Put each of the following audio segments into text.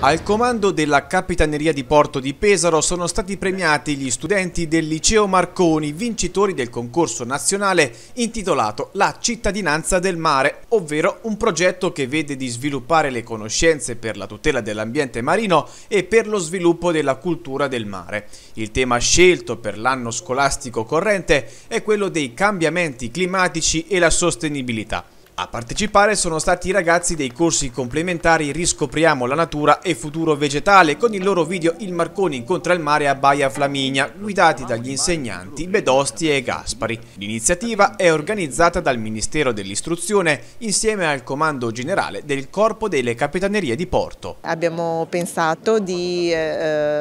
Al comando della Capitaneria di Porto di Pesaro sono stati premiati gli studenti del Liceo Marconi, vincitori del concorso nazionale intitolato La cittadinanza del mare, ovvero un progetto che vede di sviluppare le conoscenze per la tutela dell'ambiente marino e per lo sviluppo della cultura del mare. Il tema scelto per l'anno scolastico corrente è quello dei cambiamenti climatici e la sostenibilità. A partecipare sono stati i ragazzi dei corsi complementari Riscopriamo la natura e futuro vegetale con il loro video Il Marconi incontra il mare a Baia Flaminia, guidati dagli insegnanti Bedosti e Gaspari. L'iniziativa è organizzata dal Ministero dell'Istruzione insieme al Comando Generale del Corpo delle Capitanerie di Porto. Abbiamo pensato di eh,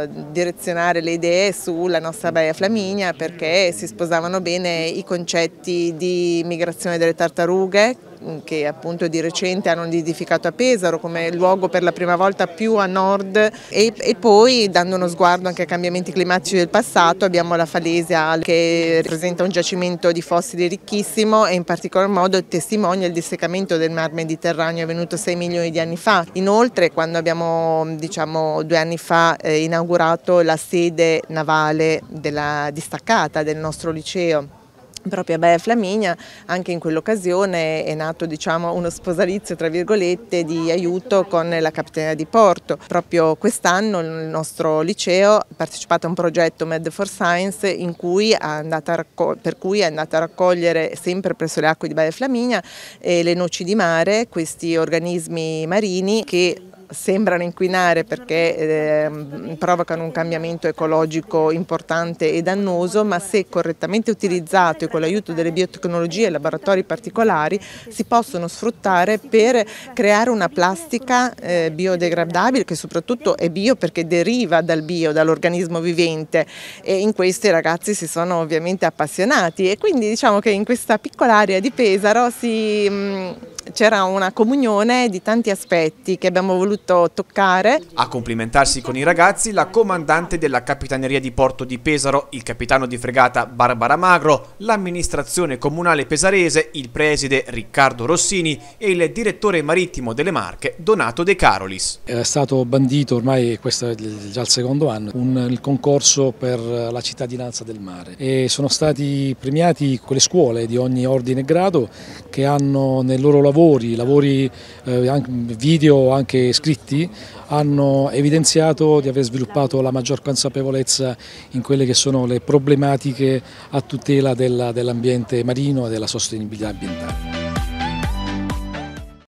eh direzionare le idee sulla nostra Baia Flaminia perché si sposavano bene i concetti di migrazione delle tartarughe che appunto di recente hanno edificato a Pesaro come luogo per la prima volta più a nord e, e poi dando uno sguardo anche ai cambiamenti climatici del passato abbiamo la Falesia che rappresenta un giacimento di fossili ricchissimo e in particolar modo testimonia il dissecamento del mar Mediterraneo avvenuto 6 milioni di anni fa. Inoltre quando abbiamo diciamo due anni fa eh, inaugurato la sede navale della distaccata del nostro liceo proprio a Baia Flaminia, anche in quell'occasione è nato diciamo, uno sposalizio tra virgolette di aiuto con la Capitania di Porto. Proprio quest'anno il nostro liceo ha partecipato a un progetto Med for Science cui per cui è andata a raccogliere sempre presso le acque di Baia Flaminia eh, le noci di mare, questi organismi marini che sembrano inquinare perché eh, provocano un cambiamento ecologico importante e dannoso, ma se correttamente utilizzato e con l'aiuto delle biotecnologie e laboratori particolari si possono sfruttare per creare una plastica eh, biodegradabile che soprattutto è bio perché deriva dal bio, dall'organismo vivente e in questo i ragazzi si sono ovviamente appassionati e quindi diciamo che in questa piccola area di Pesaro mm, c'era una comunione di tanti aspetti che abbiamo voluto voluto toccare. A complimentarsi con i ragazzi la comandante della Capitaneria di Porto di Pesaro, il capitano di fregata Barbara Magro, l'amministrazione comunale pesarese, il preside Riccardo Rossini e il direttore marittimo delle Marche Donato De Carolis. È stato bandito ormai, questo è già il secondo anno, un, il concorso per la cittadinanza del mare e sono stati premiati quelle scuole di ogni ordine e grado che hanno nei loro lavori, lavori eh, video anche scrittori, iscritti hanno evidenziato di aver sviluppato la maggior consapevolezza in quelle che sono le problematiche a tutela dell'ambiente marino e della sostenibilità ambientale.